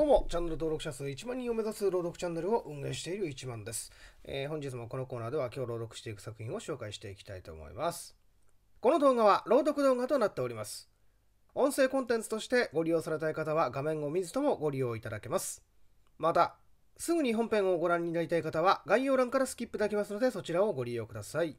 どうも、チャンネル登録者数1万人を目指す朗読チャンネルを運営している1万です。えー、本日もこのコーナーでは今日朗読していく作品を紹介していきたいと思います。この動画は朗読動画となっております。音声コンテンツとしてご利用されたい方は画面を見ずともご利用いただけます。また、すぐに本編をご覧になりたい方は概要欄からスキップできますのでそちらをご利用ください。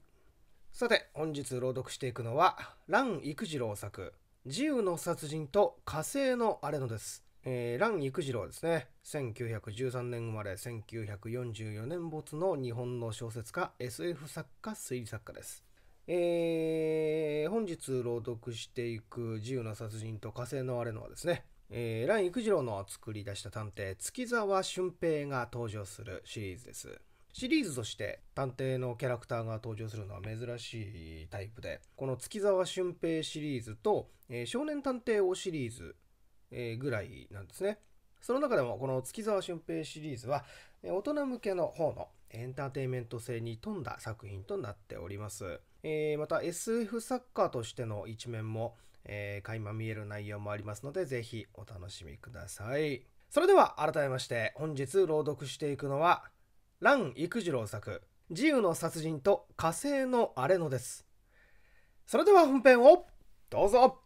さて、本日朗読していくのは、蘭育次郎作、自由の殺人と火星の荒れのです。えー、蘭育次郎ですね1913年生まれ1944年没の日本の小説家 SF 作家推理作家です、えー、本日朗読していく「自由な殺人と火星のあれの」はですね、えー、蘭育次郎の作り出した探偵月沢俊平が登場するシリーズですシリーズとして探偵のキャラクターが登場するのは珍しいタイプでこの月沢俊平シリーズと、えー、少年探偵王シリーズえぐらいなんですね。その中でもこの月沢俊平シリーズは大人向けの方のエンターテインメント性に富んだ作品となっております。えー、また SF 作家としての一面も、えー、垣間見える内容もありますのでぜひお楽しみください。それでは改めまして本日朗読していくのは蘭育次郎作「自由の殺人と火星の荒れ野」です。それでは本編をどうぞ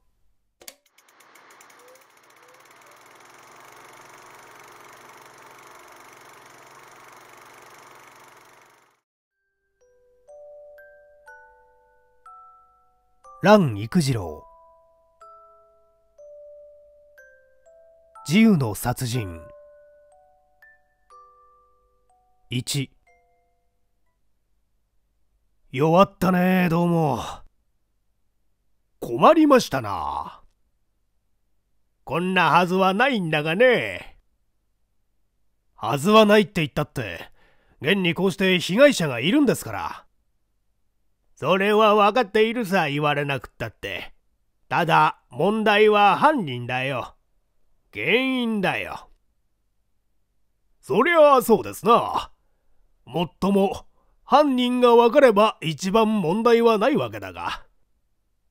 蘭育次郎自由の殺人1弱ったねどうも困りましたなこんなはずはないんだがねはずはないって言ったって現にこうして被害者がいるんですからそれは分かっているさ、言われなくったって。ただ、問題は犯人だよ。原因だよ。そりゃあそうですな。もっとも、犯人が分かれば一番問題はないわけだが、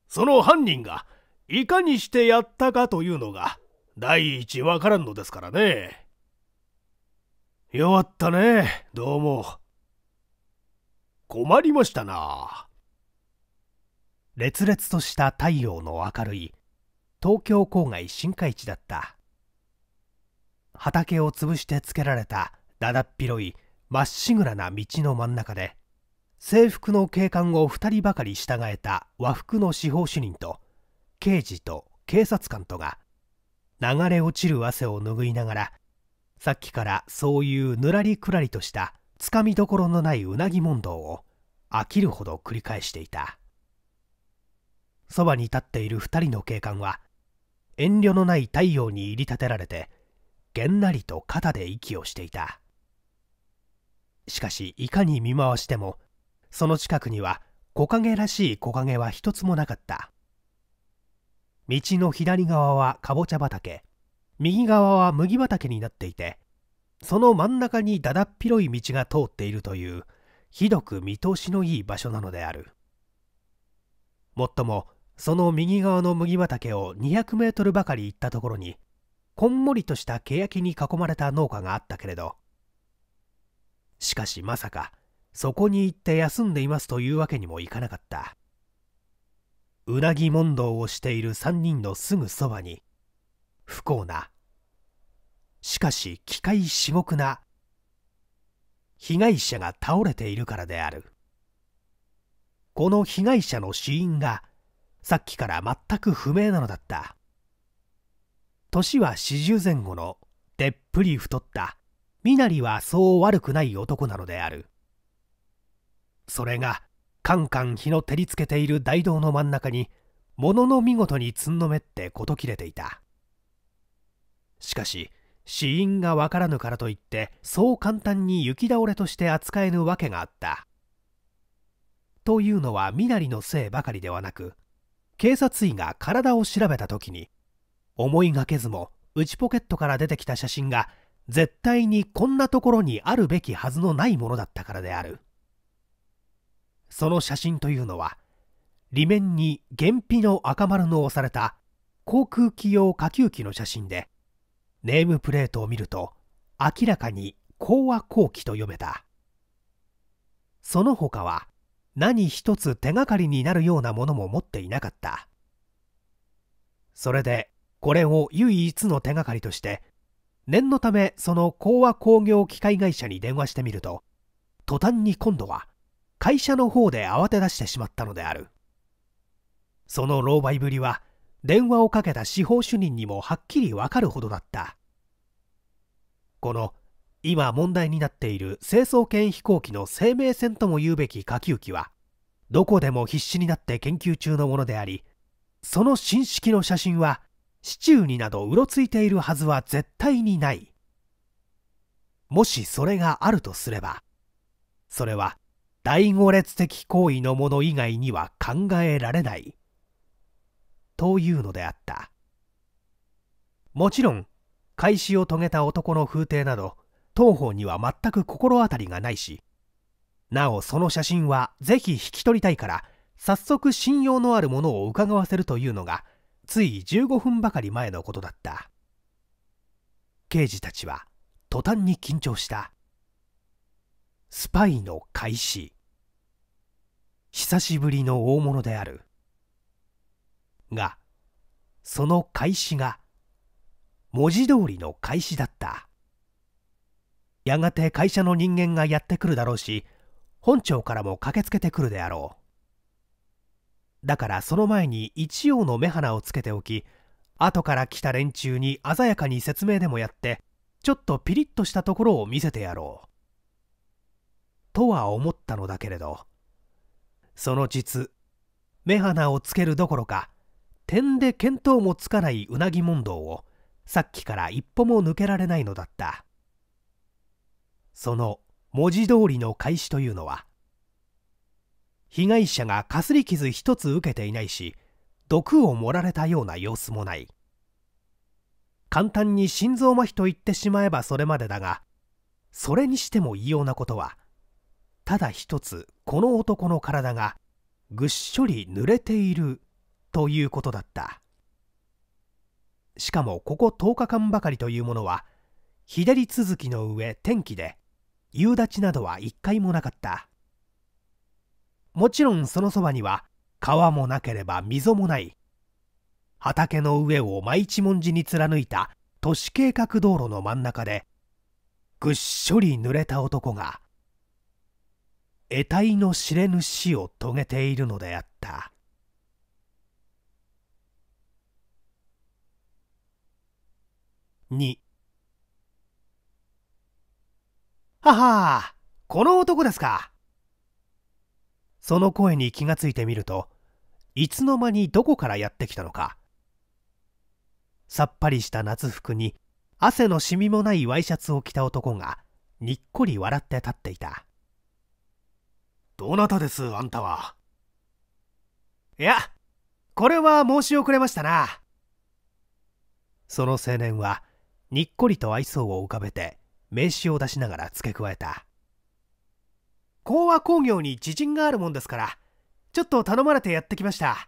その犯人がいかにしてやったかというのが、第一分からんのですからね。弱ったね、どうも。困りましたな。烈烈とした太陽の明るい東京郊外新海地だった畑を潰してつけられただだっ広いまっしぐらな道の真ん中で制服の警官を2人ばかり従えた和服の司法主任と刑事と警察官とが流れ落ちる汗を拭いながらさっきからそういうぬらりくらりとしたつかみどころのないうなぎ問答を飽きるほど繰り返していた。そばに立っている2人の警官は遠慮のない太陽に入り立てられてげんなりと肩で息をしていたしかしいかに見回してもその近くには木陰らしい木陰は一つもなかった道の左側はかぼちゃ畑右側は麦畑になっていてその真ん中にだだっ広い道が通っているというひどく見通しのいい場所なのであるもっともその右側の麦畑を200メートルばかり行ったところにこんもりとした欅に囲まれた農家があったけれどしかしまさかそこに行って休んでいますというわけにもいかなかったうなぎ問答をしている3人のすぐそばに不幸なしかし機械至極な被害者が倒れているからであるこの被害者の死因がさっきから全く不明なのだった年は四十前後のでっぷり太った身なりはそう悪くない男なのであるそれがカンカン日の照りつけている大道の真ん中にものの見事につんのめって事切れていたしかし死因がわからぬからといってそう簡単に雪倒れとして扱えぬわけがあったというのは身なりのせいばかりではなく警察医が体を調べた時に思いがけずも内ポケットから出てきた写真が絶対にこんなところにあるべきはずのないものだったからであるその写真というのは裏面に原皮の赤丸の押された航空機用火球機の写真でネームプレートを見ると明らかに講和後期と読めたその他は何一つ手がかりになるようなものも持っていなかったそれでこれを唯一の手がかりとして念のためその講和工業機械会社に電話してみると途端に今度は会社の方で慌て出してしまったのであるその狼狽ぶりは電話をかけた司法主任にもはっきりわかるほどだったこの今問題になっている成層圏飛行機の生命線とも言うべき下級機はどこでも必死になって研究中のものでありその新式の写真は市中になどうろついているはずは絶対にないもしそれがあるとすればそれは第五列的行為のもの以外には考えられないというのであったもちろん開始を遂げた男の風体など当方には全く心当たりがないしなおその写真はぜひ引き取りたいから早速信用のあるものを伺わせるというのがつい15分ばかり前のことだった刑事たちは途端に緊張したスパイの開始久しぶりの大物であるがその開始が文字通りの開始だったやがて会社の人間がやってくるだろうし本庁からも駆けつけてくるであろうだからその前に一応の目鼻をつけておき後から来た連中に鮮やかに説明でもやってちょっとピリッとしたところを見せてやろうとは思ったのだけれどその実目鼻をつけるどころか点で見当もつかないうなぎ問答をさっきから一歩も抜けられないのだったその文字通りの開始というのは被害者がかすり傷一つ受けていないし毒を盛られたような様子もない簡単に心臓麻痺と言ってしまえばそれまでだがそれにしても異様なことはただ一つこの男の体がぐっしょり濡れているということだったしかもここ10日間ばかりというものは左り続きの上天気で夕立などは一回もなかったもちろんそのそばには川もなければ溝もない畑の上を真一文字に貫いた都市計画道路の真ん中でぐっしょり濡れた男が得体の知れぬ死を遂げているのであった2ははこの男ですか。その声に気がついてみると、いつの間にどこからやってきたのか。さっぱりした夏服に汗のしみもないワイシャツを着た男がにっこり笑って立っていた。どなたです、あんたは。いや、これは申し遅れましたな。その青年はにっこりと愛想を浮かべて名刺を出しながら付け加えた講和工業に知人があるもんですからちょっと頼まれてやってきました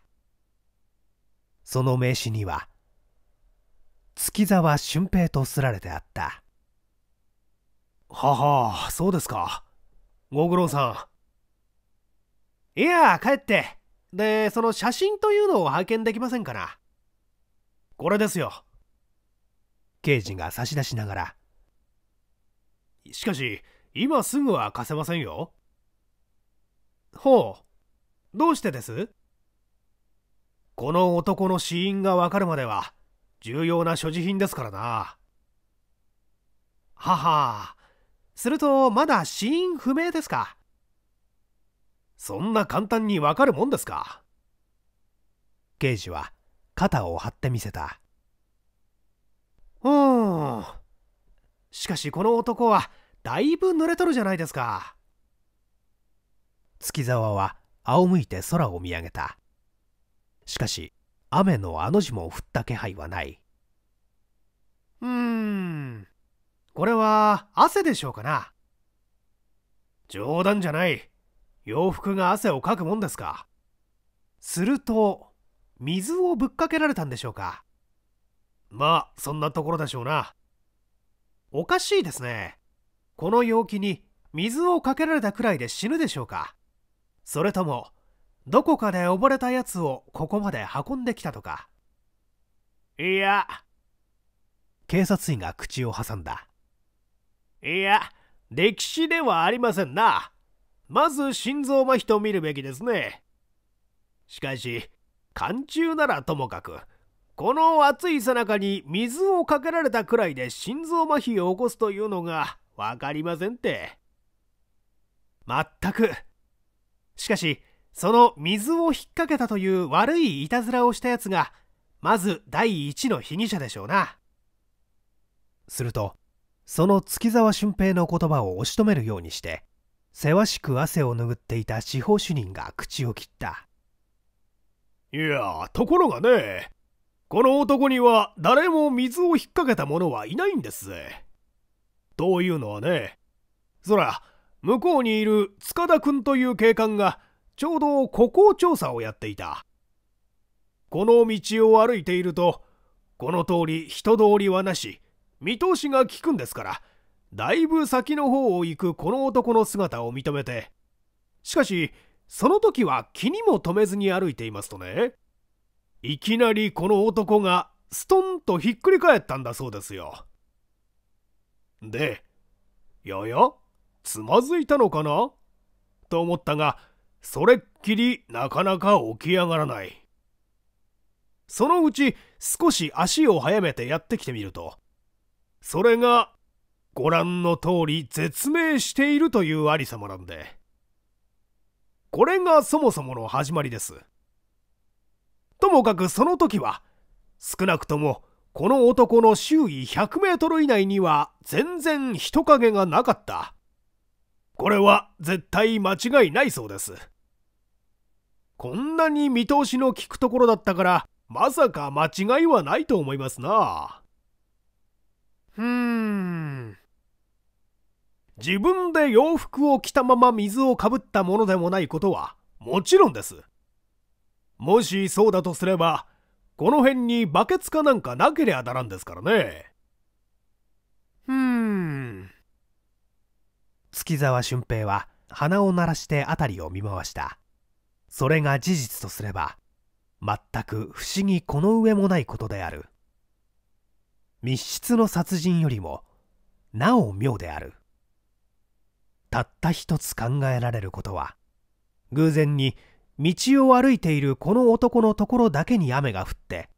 その名刺には月沢俊平とすられてあったははあそうですかご苦労さんいや帰ってでその写真というのを拝見できませんかなこれですよ刑事が差し出しながらしかし、今すぐは貸せませんよ。ほう、どうしてですこの男の死因がわかるまでは、重要な所持品ですからな。ははすると、まだ死因不明ですかそんな簡単にわかるもんですか刑事は肩を張ってみせた。うん。しかしこの男はだいぶ濡れとるじゃないですか月沢は仰向いて空を見上げたしかし雨のあの字も降った気配はないうーんこれは汗でしょうかな冗談じゃない洋服が汗をかくもんですかすると水をぶっかけられたんでしょうかまあそんなところでしょうなおかしいですねこの容器に水をかけられたくらいで死ぬでしょうかそれともどこかで溺れたやつをここまで運んできたとかいや警察医が口を挟んだいや歴史ではありませんなまず心臓麻痺と見るべきですねしかし寒中ならともかくこの暑い背中に水をかけられたくらいで心臓麻痺を起こすというのがわかりませんって。全く。しかし、その水を引っ掛けたという悪いいたずらをしたやつが、まず第一の被疑者でしょうな。すると、その月沢俊平の言葉を押し止めるようにして、せわしく汗を拭っていた司法主任が口を切った。いや、ところがね、この男には誰も水を引っ掛けた者はいないんです。というのはねそら向こうにいる塚田君という警官がちょうどここを調査をやっていたこの道を歩いているとこの通り人通りはなし見通しが利くんですからだいぶ先の方を行くこの男の姿を認めてしかしその時は気にも留めずに歩いていますとねいきなりこの男がストンとひっくり返ったんだそうですよで、やや、つまずいたのかなと思ったが、それっきりなかなか起き上がらない。そのうち少し足を速めてやってきてみると、それがご覧の通り絶命しているというありさまなんで。これがそもそもの始まりです。ともかくその時は、少なくともこの男の周囲100メートル以内には全然人影がなかった。これは絶対間違いないそうです。こんなに見通しのきくところだったから、まさか間違いはないと思いますな。うーん。自分で洋服を着たまま水をかぶったものでもないことは、もちろんです。もしそうだとすれば、この辺にバケツかなんかなけりゃならんですからね。うーん。月沢俊平は鼻を鳴らして辺りを見回した。それが事実とすれば、全く不思議この上もないことである。密室の殺人よりも、なお妙である。たった一つ考えられることは、偶然に道を歩いているこの男のところだけに雨が降って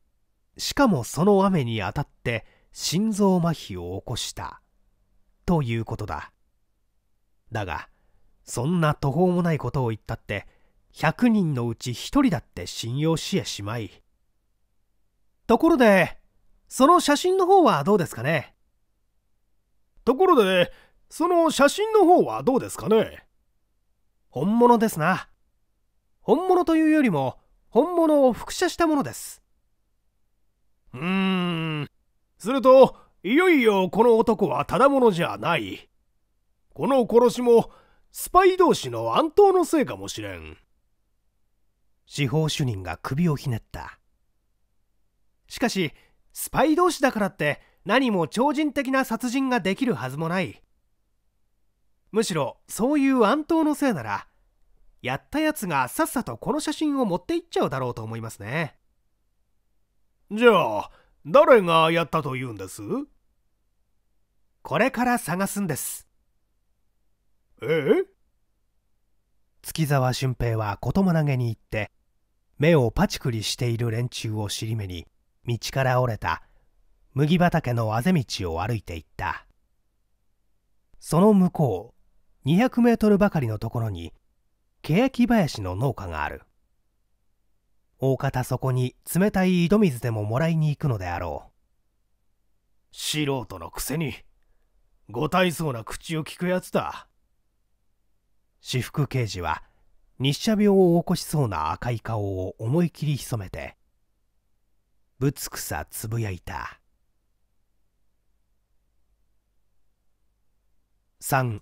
しかもその雨に当たって心臓麻痺を起こしたということだだがそんな途方もないことを言ったって100人のうち1人だって信用しやしまいところでその写真の方はどうですかねところでその写真の方はどうですかね本物ですな本物というよりも本物を複写したものですうーんするといよいよこの男はただ者じゃないこの殺しもスパイ同士の暗闘のせいかもしれん司法主任が首をひねったしかしスパイ同士だからって何も超人的な殺人ができるはずもないむしろそういう暗闘のせいならやったやつがさっさとこの写真を持っていっちゃうだろうと思いますねじゃあ誰がやったと言うんですこれから探すんですええ月沢俊平はことも投げに行って目をパチクリしている連中を尻目に道から折れた麦畑のあぜ道を歩いていったその向こう200メートルばかりのところに欅林の農家がある大方そこに冷たい井戸水でももらいに行くのであろう素人のくせにご体操な口をきくやつだ私服刑事は日射病を起こしそうな赤い顔を思い切り潜めてぶつくさつぶやいた3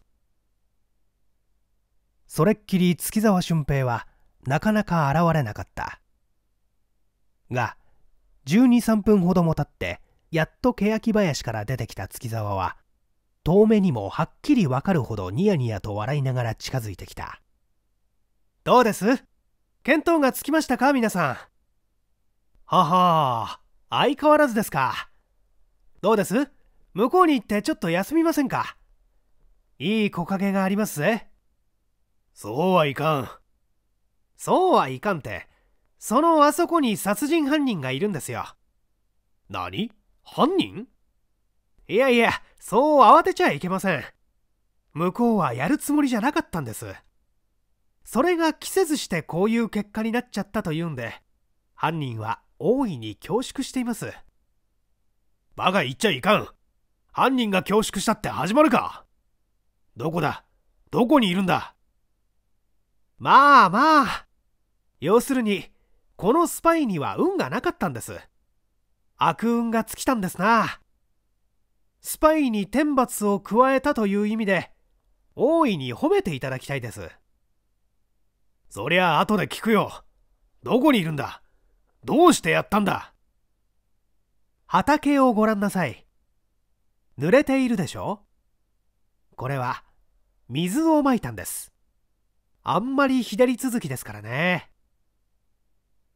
それっきり月沢俊平はなかなか現れなかったが123分ほども経ってやっと欅林から出てきた月沢は遠目にもはっきりわかるほどニヤニヤと笑いながら近づいてきたどうです見当がつきましたか皆さんはは相変わらずですかどうです向こうに行ってちょっと休みませんかいい木陰がありますぜそうはいかんそうはいかんってそのあそこに殺人犯人がいるんですよ何犯人いやいやそう慌てちゃいけません向こうはやるつもりじゃなかったんですそれが着せずしてこういう結果になっちゃったというんで犯人は大いに恐縮していますバカ言っちゃいかん犯人が恐縮したって始まるかどこだどこにいるんだまあまあ要するにこのスパイには運がなかったんです悪運が尽きたんですなスパイに天罰を加えたという意味で大いに褒めていただきたいですそりゃ後で聞くよどこにいるんだどうしてやったんだ畑をご覧なさい濡れているでしょこれは水をまいたんですあんまり左続きですからね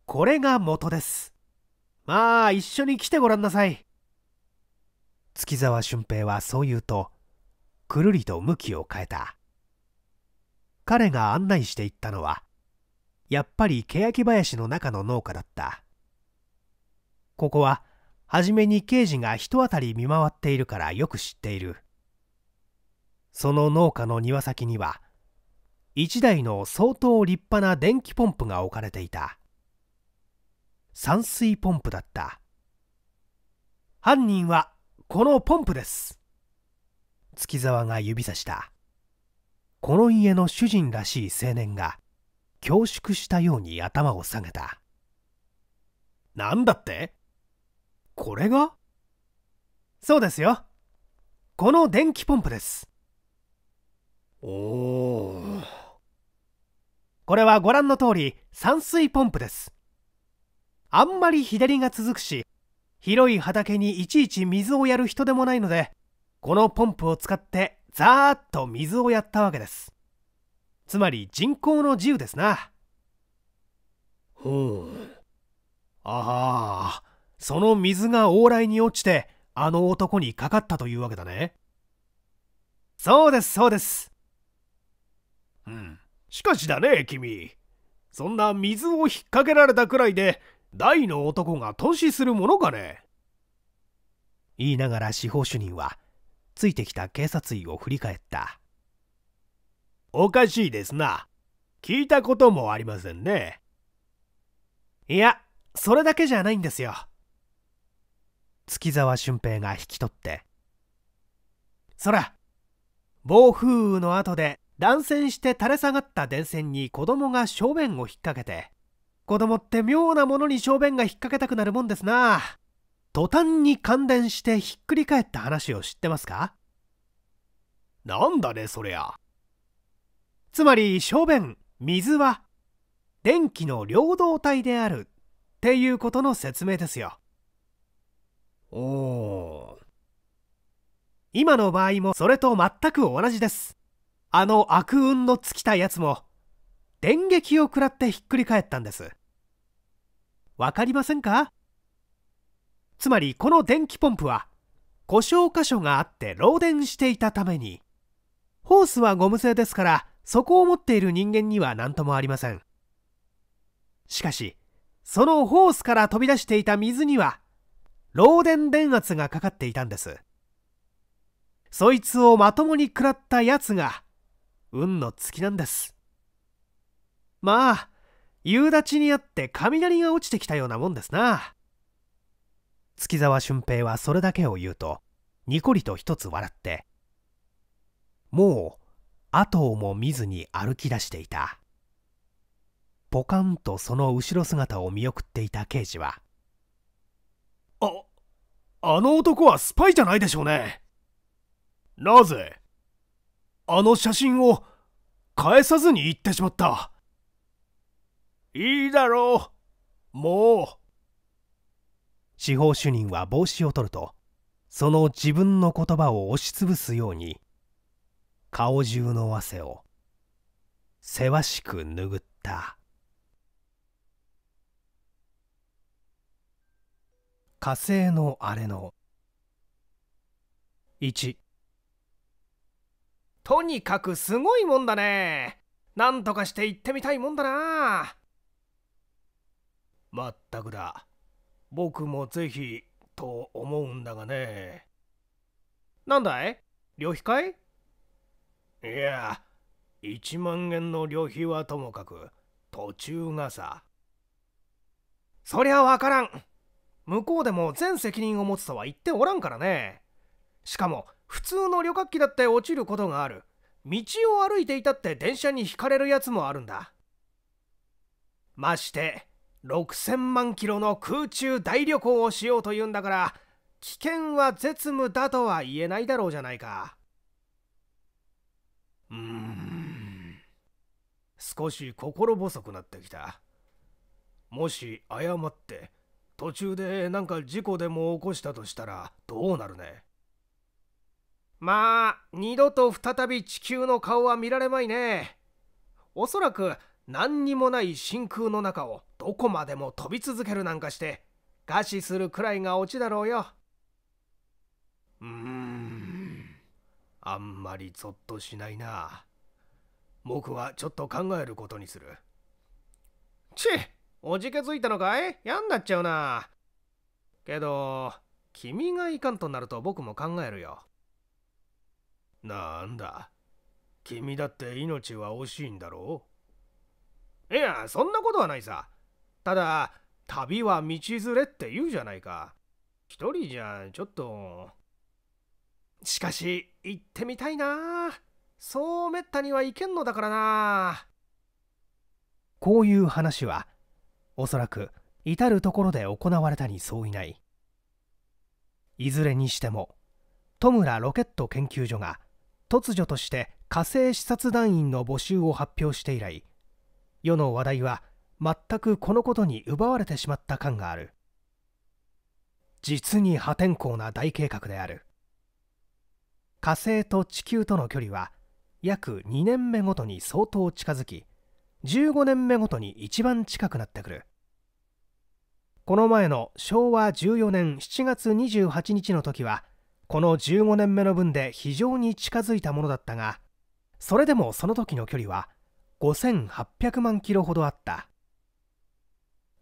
これが元ですまあ一緒に来てごらんなさい月沢俊平はそう言うとくるりと向きを変えた彼が案内していったのはやっぱり欅林の中の農家だったここは初めに刑事が人当たり見回っているからよく知っているその農家の庭先には1台の相当立派な電気ポンプが置かれていた散水ポンプだった犯人はこのポンプです月沢が指さしたこの家の主人らしい青年が恐縮したように頭を下げた何だってこれがそうですよこの電気ポンプですおおこれはご覧の通り散水ポンプですあんまり左が続くし広い畑にいちいち水をやる人でもないのでこのポンプを使ってザーッと水をやったわけですつまり人工の自由ですなほうああその水が往来に落ちてあの男にかかったというわけだねそうですそうですうんしかしだね、君。そんな水を引っ掛けられたくらいで、大の男が突死するものかね。言いながら司法主任は、ついてきた警察医を振り返った。おかしいですな。聞いたこともありませんね。いや、それだけじゃないんですよ。月沢俊平が引き取って。そら、暴風雨の後で断線して垂れ下がった電線に子供が小便を引っ掛けて子供って妙なものに小便が引っ掛けたくなるもんですな途端に感電してひっくり返った話を知ってますかなんだねそりゃつまり小便水は電気の両導体であるっていうことの説明ですよおお今の場合もそれと全く同じですあの悪運の尽きたやつも電撃を食らってひっくり返ったんですわかりませんかつまりこの電気ポンプは故障箇所があって漏電していたためにホースはゴム製ですからそこを持っている人間には何ともありませんしかしそのホースから飛び出していた水には漏電電圧がかかっていたんですそいつをまともに食らったやつが運の月なんですまあ夕立にあって雷が落ちてきたようなもんですな月沢俊平はそれだけを言うとニコリと一つ笑ってもう後をも見ずに歩き出していたポカンとその後ろ姿を見送っていた刑事はああの男はスパイじゃないでしょうねなぜあの写真を返さずに行ってしまった。いいだろう。もう。司法主任は帽子を取ると、その自分の言葉を押しつぶすように、顔中の汗を、せわしく拭った。火星のあれの1とにかくすごいもんだねなんとかして行ってみたいもんだなまったくだ僕もぜひと思うんだがねなんだい旅費かいいや1万円の旅費はともかく途中がさそりゃわからん向こうでも全責任を持つとは言っておらんからねしかも普通の旅客機だって落ちることがある道を歩いていたって電車にひかれるやつもあるんだまして6000万キロの空中大旅行をしようというんだから危険は絶務だとは言えないだろうじゃないかうーん少し心細くなってきたもし誤って途中でなんか事故でも起こしたとしたらどうなるねまあ二度と再び地球の顔は見られまいねおそらく何にもない真空の中をどこまでも飛び続けるなんかして餓死するくらいがオチだろうようーんあんまりゾッとしないな僕はちょっと考えることにするちおじけづいたのかいやんなっちゃうなけど君がいかんとなると僕も考えるよなんだ君だって命は惜しいんだろういやそんなことはないさただ旅は道連れって言うじゃないか一人じゃちょっとしかし行ってみたいなそうめったには行けんのだからなこういう話はおそらく至る所で行われたにそういないいずれにしても戸村ロケット研究所が突如として火星視察団員の募集を発表して以来世の話題は全くこのことに奪われてしまった感がある実に破天荒な大計画である火星と地球との距離は約2年目ごとに相当近づき15年目ごとに一番近くなってくるこの前の昭和14年7月28日の時はこの15年目の分で非常に近づいたものだったがそれでもその時の距離は5800万キロほどあった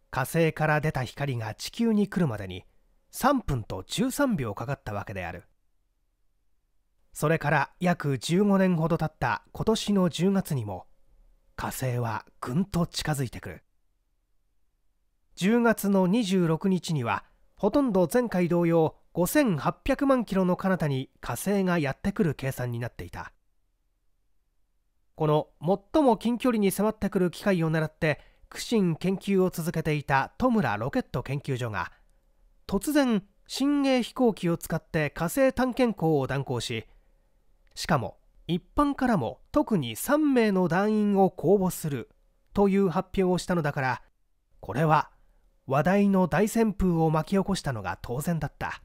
火星から出た光が地球に来るまでに3分と13秒かかったわけであるそれから約15年ほど経った今年の10月にも火星はぐんと近づいてくる10月の26日にはほとんど前回同様5800万キロの彼方に火星がやってくる計算になっていたこの最も近距離に迫ってくる機会を狙って苦心研究を続けていた戸村ロケット研究所が突然新鋭飛行機を使って火星探検校を断行ししかも一般からも特に3名の団員を公募するという発表をしたのだからこれは話題の大旋風を巻き起こしたのが当然だった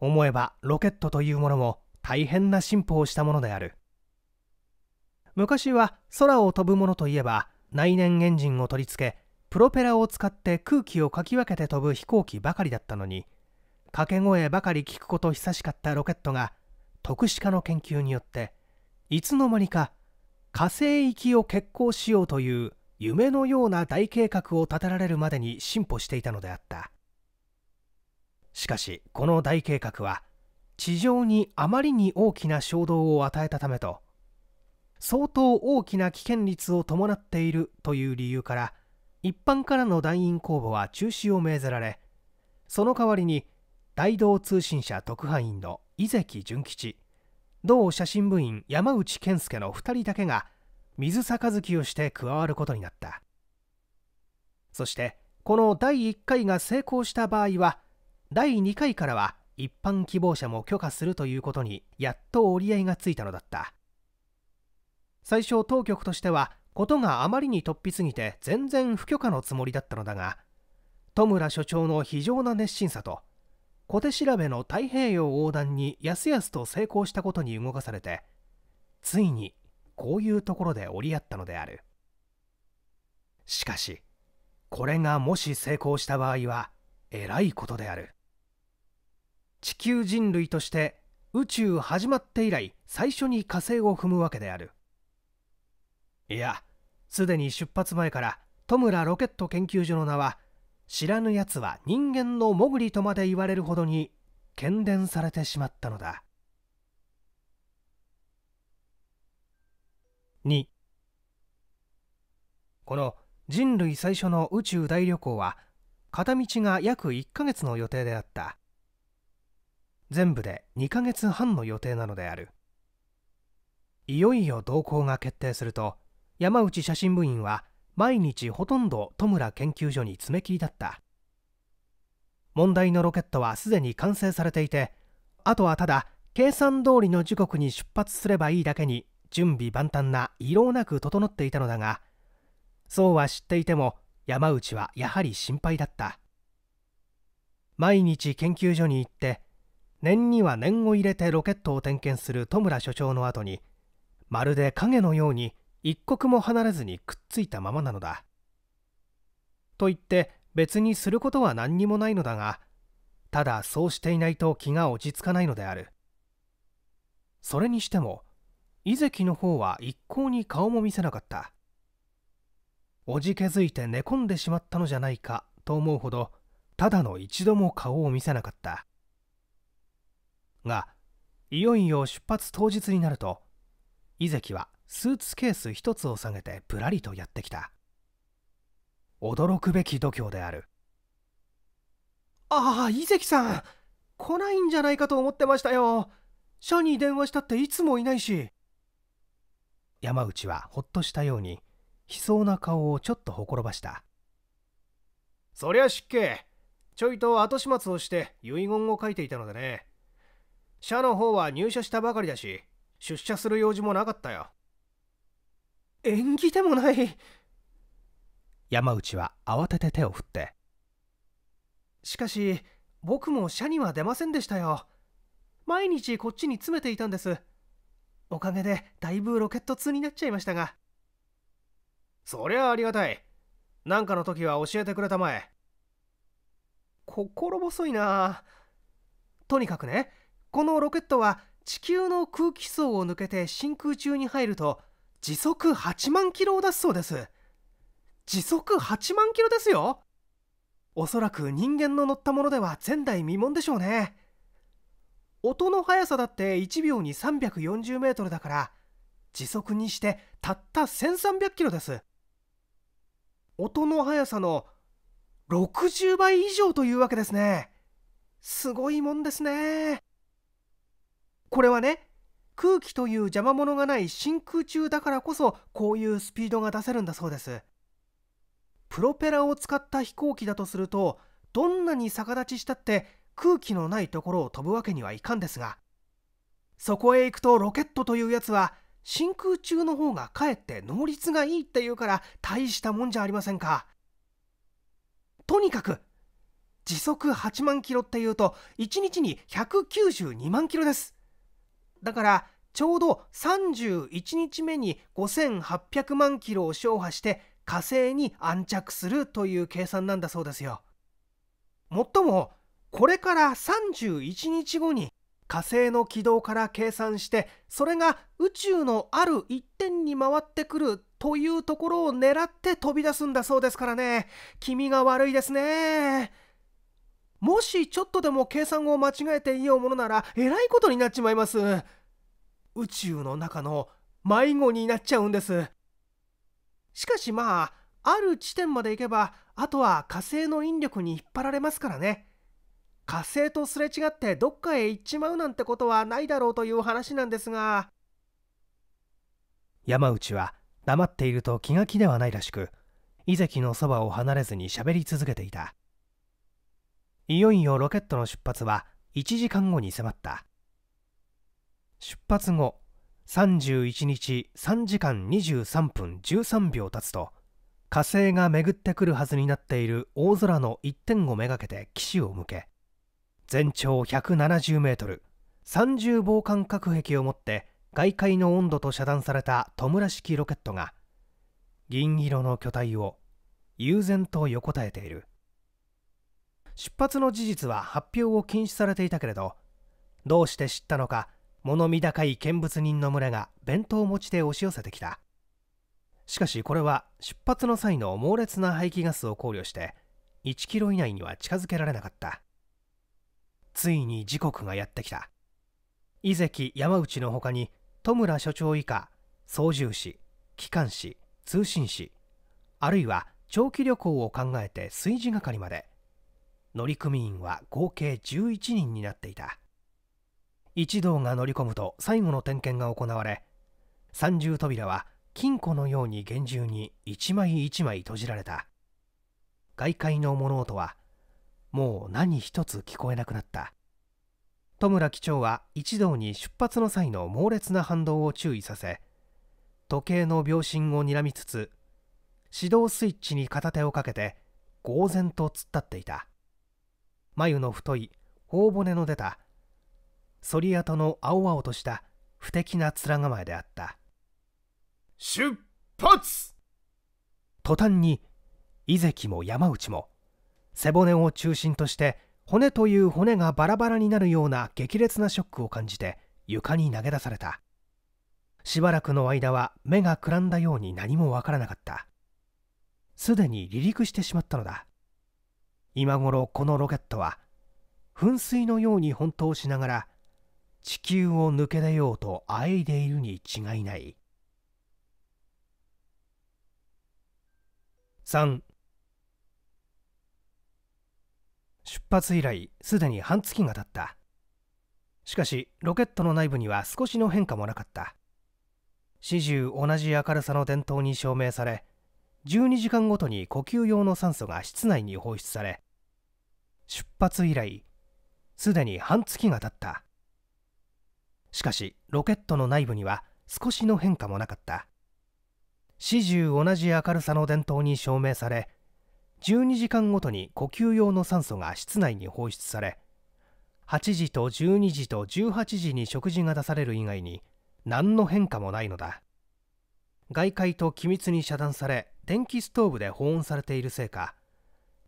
思えばロケットというものも大変な進歩をしたものである昔は空を飛ぶものといえば内燃エンジンを取り付けプロペラを使って空気をかき分けて飛ぶ飛行機ばかりだったのに掛け声ばかり聞くこと久しかったロケットが特殊化の研究によっていつの間にか火星行きを決行しようという夢のような大計画を立てられるまでに進歩していたのであったしかしこの大計画は地上にあまりに大きな衝動を与えたためと相当大きな危険率を伴っているという理由から一般からの団員公募は中止を命ぜられその代わりに大同通信社特派員の井関純吉同写真部員山内健介の2人だけが水杯をして加わることになったそしてこの第1回が成功した場合は第2回からは一般希望者も許可するということにやっと折り合いがついたのだった最初当局としてはことがあまりに突飛すぎて全然不許可のつもりだったのだが戸村所長の非常な熱心さと小手調べの太平洋横断にやすやすと成功したことに動かされてついにこういうところで折り合ったのであるしかしこれがもし成功した場合はえらいことである地球人類として宇宙始まって以来最初に火星を踏むわけであるいやすでに出発前から戸村ロケット研究所の名は知らぬ奴は人間の潜りとまで言われるほどに喧伝されてしまったのだ2この人類最初の宇宙大旅行は片道が約1ヶ月の予定であった全部で2ヶ月半の予定なのであるいよいよ同行が決定すると山内写真部員は毎日ほとんど戸村研究所に詰め切りだった問題のロケットはすでに完成されていてあとはただ計算通りの時刻に出発すればいいだけに準備万端な異論なく整っていたのだがそうは知っていても山内はやはり心配だった毎日研究所に行って念には念を入れてロケットを点検する戸村所長の後にまるで影のように一刻も離れずにくっついたままなのだ。と言って別にすることは何にもないのだがただそうしていないと気が落ち着かないのであるそれにしても井関の方は一向に顔も見せなかったおじけづいて寝込んでしまったのじゃないかと思うほどただの一度も顔を見せなかったがいよいよ出発当日になると井関はスーツケース一つを下げてぶらりとやってきた驚くべき度胸であるああ井関さん来ないんじゃないかと思ってましたよ社に電話したっていつもいないし山内はほっとしたように悲壮な顔をちょっとほころばしたそりゃ失敬ちょいと後始末をして遺言を書いていたのでね社の方は入社したばかりだし出社する用事もなかったよ縁起でもない山内は慌てて手を振ってしかし僕も社には出ませんでしたよ毎日こっちに詰めていたんですおかげでだいぶロケット通になっちゃいましたがそりゃありがたい何かの時は教えてくれたまえ心細いなとにかくねこのロケットは地球の空気層を抜けて真空中に入ると時速8万キロを出すそうです時速8万キロですよおそらく人間の乗ったものでは前代未聞でしょうね音の速さだって1秒に340メートルだから時速にしてたった1300キロです音の速さの60倍以上というわけですねすごいもんですねこれはね空気という邪魔者がない真空中だからこそこういうスピードが出せるんだそうですプロペラを使った飛行機だとするとどんなに逆立ちしたって空気のないところを飛ぶわけにはいかんですがそこへ行くとロケットというやつは真空中の方がかえって能率がいいっていうから大したもんじゃありませんかとにかく時速8万キロっていうと1日に192万キロですだからちょうど31日目に5800万キロを消破して火星に安着するという計算なんだそうですよ。もっともこれから31日後に火星の軌道から計算してそれが宇宙のある一点に回ってくるというところを狙って飛び出すんだそうですからね気味が悪いですね。もしちょっとでも計算を間違えていようものならえらいことになっちまいます宇宙の中の迷子になっちゃうんですしかしまあある地点まで行けばあとは火星の引力に引っ張られますからね火星とすれ違ってどっかへ行っちまうなんてことはないだろうという話なんですが山内は黙っていると気が気ではないらしく遺関のそばを離れずに喋り続けていたいよいよロケットの出発は1時間後に迫った出発後31日3時間23分13秒経つと火星が巡ってくるはずになっている大空の1をめがけて岸を向け全長170メートル30防寒隔壁を持って外界の温度と遮断された村式ロケットが銀色の巨体を悠然と横たえている出発の事実は発表を禁止されていたけれどどうして知ったのか物見高い見物人の群れが弁当持ちで押し寄せてきたしかしこれは出発の際の猛烈な排気ガスを考慮して1キロ以内には近づけられなかったついに時刻がやってきた井関山内の他に戸村所長以下操縦士機関士通信士あるいは長期旅行を考えて炊事係まで乗組員は合計11人になっていた一同が乗り込むと最後の点検が行われ三重扉は金庫のように厳重に一枚一枚閉じられた外界の物音はもう何一つ聞こえなくなった戸村機長は一同に出発の際の猛烈な反動を注意させ時計の秒針を睨みつつ指導スイッチに片手をかけて呆然と突っ立っていた眉の太い頬骨の出た反り跡の青々とした不敵な面構えであった出発途端に井関も山内も背骨を中心として骨という骨がバラバラになるような激烈なショックを感じて床に投げ出されたしばらくの間は目がくらんだように何もわからなかったすでに離陸してしまったのだ今頃このロケットは噴水のように奔走しながら地球を抜け出ようとあえいでいるに違いない3出発以来すでに半月が経ったしかしロケットの内部には少しの変化もなかった始終同じ明るさの伝統に証明され12時間ごとに呼吸用の酸素が室内に放出され出発以来すでに半月が経ったしかしロケットの内部には少しの変化もなかった始終同じ明るさの電灯に照明され12時間ごとに呼吸用の酸素が室内に放出され8時と12時と18時に食事が出される以外に何の変化もないのだ外界と機密に遮断され電気ストーブで保温されているせいか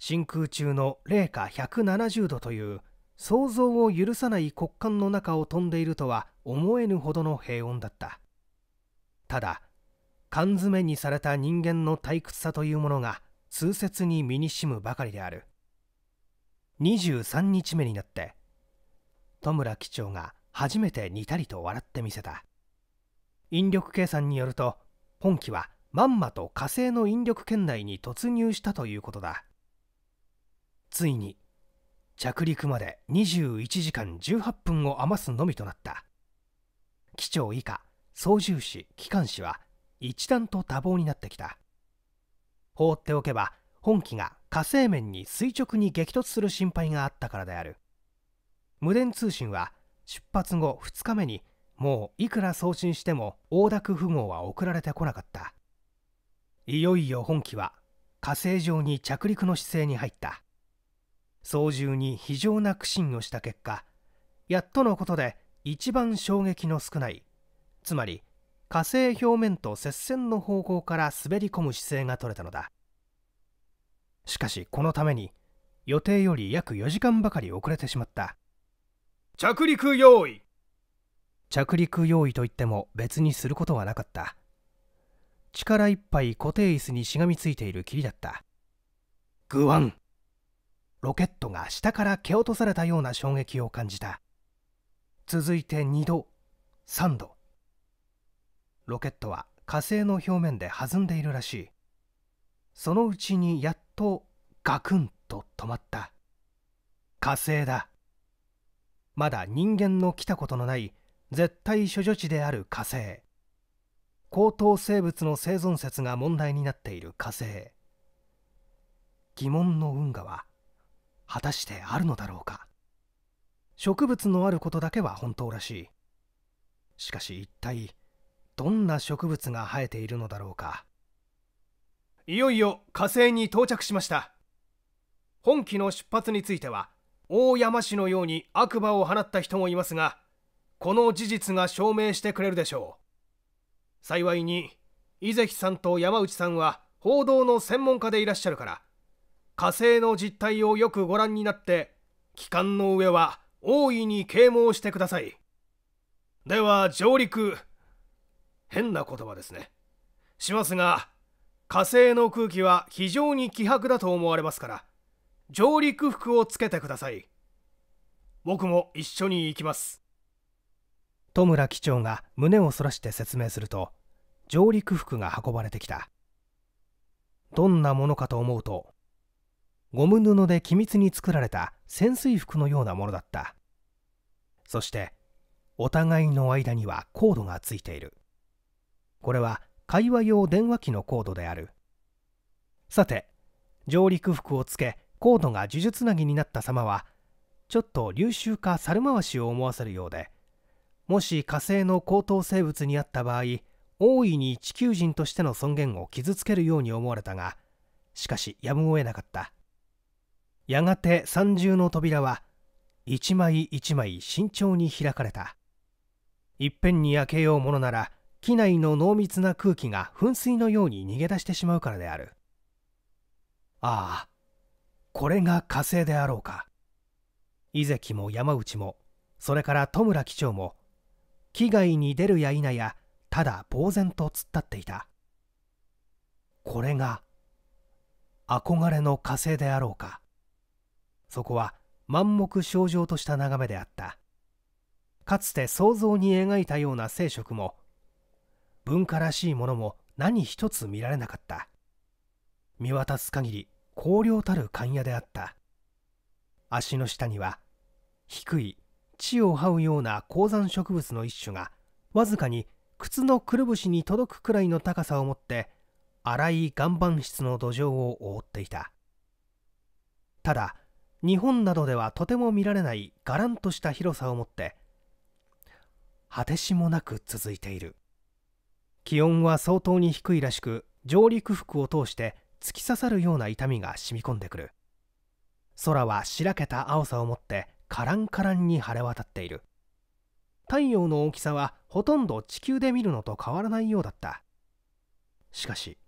真空中の零下170度という想像を許さない骨幹の中を飛んでいるとは思えぬほどの平穏だったただ缶詰にされた人間の退屈さというものが痛切に身にしむばかりである23日目になって戸村機長が初めてにたりと笑ってみせた引力計算によると本機はまんまと火星の引力圏内に突入したということだついに着陸まで21時間18分を余すのみとなった機長以下操縦士機関士は一段と多忙になってきた放っておけば本機が火星面に垂直に激突する心配があったからである無電通信は出発後2日目にもういくら送信しても大田区符号は送られてこなかったいよいよ本機は火星上に着陸の姿勢に入った操縦に非常な苦心をした結果やっとのことで一番衝撃の少ないつまり火星表面と接線の方向から滑り込む姿勢が取れたのだしかしこのために予定より約4時間ばかり遅れてしまった着陸用意着陸用意といっても別にすることはなかった力いっぱい固定椅子にしがみついている霧だったグワンロケットが下から蹴落とされたような衝撃を感じた続いて2度3度ロケットは火星の表面で弾んでいるらしいそのうちにやっとガクンと止まった火星だまだ人間の来たことのない絶対処女地である火星高等生物の生存説が問題になっている火星疑問の運河は果たしてあるのだろうか植物のあることだけは本当らしいしかし一体どんな植物が生えているのだろうかいよいよ火星に到着しました本機の出発については大山氏のように悪魔を放った人もいますがこの事実が証明してくれるでしょう幸いに井関さんと山内さんは報道の専門家でいらっしゃるから火星の実態をよくご覧になって帰還の上は大いに啓蒙してくださいでは上陸変な言葉ですねしますが火星の空気は非常に希薄だと思われますから上陸服をつけてください僕も一緒に行きます戸村機長が胸をそらして説明すると上陸服が運ばれてきたどんなものかと思うとゴム布で機密に作られた潜水服のようなものだったそしてお互いの間にはコードがついているこれは会話用電話機のコードであるさて上陸服をつけコードが呪術なぎになった様はちょっと流臭か猿回しを思わせるようでもし火星の高等生物にあった場合大いに地球人としての尊厳を傷つけるように思われたがしかしやむを得なかったやがて三重の扉は一枚一枚慎重に開かれたいっぺんに開けようものなら機内の濃密な空気が噴水のように逃げ出してしまうからであるああこれが火星であろうか井関も山内もそれから戸村機長も危害に出るや否やただ呆然と突っ立っていたこれが憧れの火星であろうかそこは満目症状とした眺めであったかつて想像に描いたような聖職も文化らしいものも何一つ見られなかった見渡す限り荒涼たる勘屋であった足の下には低い地を這うような高山植物の一種がわずかに靴のくるぶしに届くくらいの高さを持って荒い岩盤質の土壌を覆っていたただ日本などではとても見られないがらんとした広さを持って果てしもなく続いている気温は相当に低いらしく上陸服を通して突き刺さるような痛みが染み込んでくる空はしらけた青さを持ってカランカランに晴れ渡っている太陽の大きさはほとんど地球で見るのと変わらないようだったしかし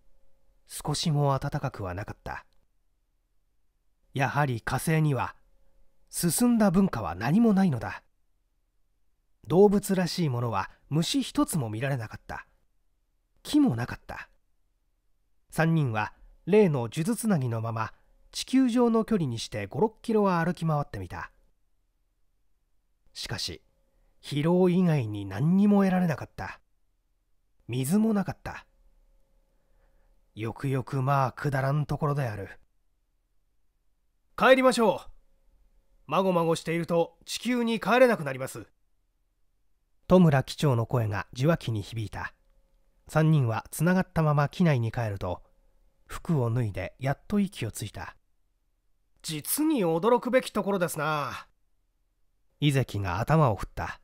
少しも暖かくはなかったやはり火星には進んだ文化は何もないのだ動物らしいものは虫一つも見られなかった木もなかった3人は例の数珠つなぎのまま地球上の距離にして56キロは歩き回ってみたしかし疲労以外に何にも得られなかった水もなかったよくよくまあくだらんところである帰りましょうまごまごしていると地球に帰れなくなります戸村機長の声が受話器に響いた3人はつながったまま機内に帰ると服を脱いでやっと息をついた実に驚くべきところですな井関が頭を振った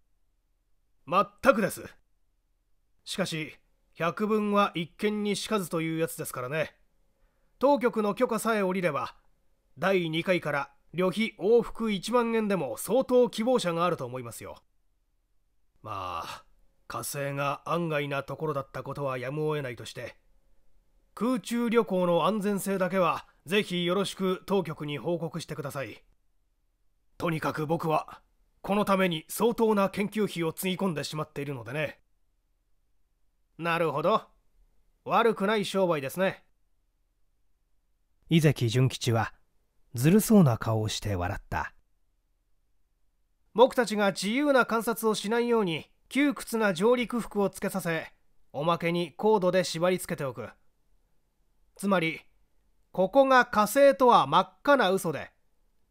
全くですしかし百聞は一見にしかずというやつですからね当局の許可さえ下りれば第2回から旅費往復1万円でも相当希望者があると思いますよまあ火星が案外なところだったことはやむを得ないとして空中旅行の安全性だけはぜひよろしく当局に報告してくださいとにかく僕はこのために相当な研究費をつぎ込んでしまっているのでねなるほど悪くない商売ですね井関純吉はずるそうな顔をして笑った僕たちが自由な観察をしないように窮屈な上陸服をつけさせおまけに高度で縛り付けておくつまりここが火星とは真っ赤な嘘で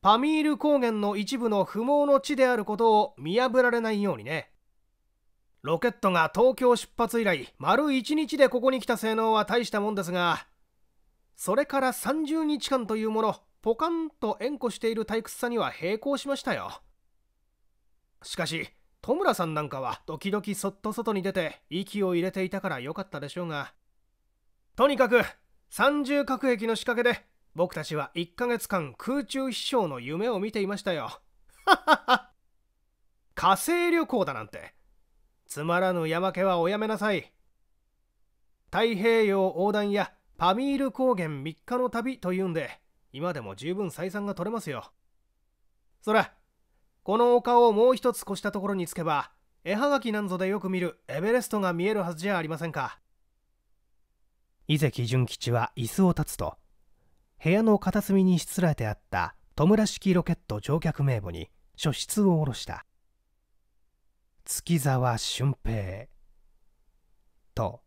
パミール高原の一部の不毛の地であることを見破られないようにねロケットが東京出発以来丸1日でここに来た性能は大したもんですがそれから30日間というものポカンと縁故している退屈さには並行しましたよしかし戸村さんなんかは時々そっと外に出て息を入れていたからよかったでしょうがとにかく三重核壁の仕掛けで僕たちは1ヶ月間空中飛翔の夢を見ていましたよ。火星旅行だなんて。つまらぬ山家はおやめなさい。太平洋横断やパミール高原3日の旅というんで、今でも十分採算が取れますよ。そら、この丘をもう一つ越したところに着けば、絵はがきなんぞでよく見るエベレストが見えるはずじゃありませんか。伊関純吉は椅子を立つと、部屋の片隅にしつらえてあった戸村式ロケット乗客名簿に書室を下ろした月沢俊平と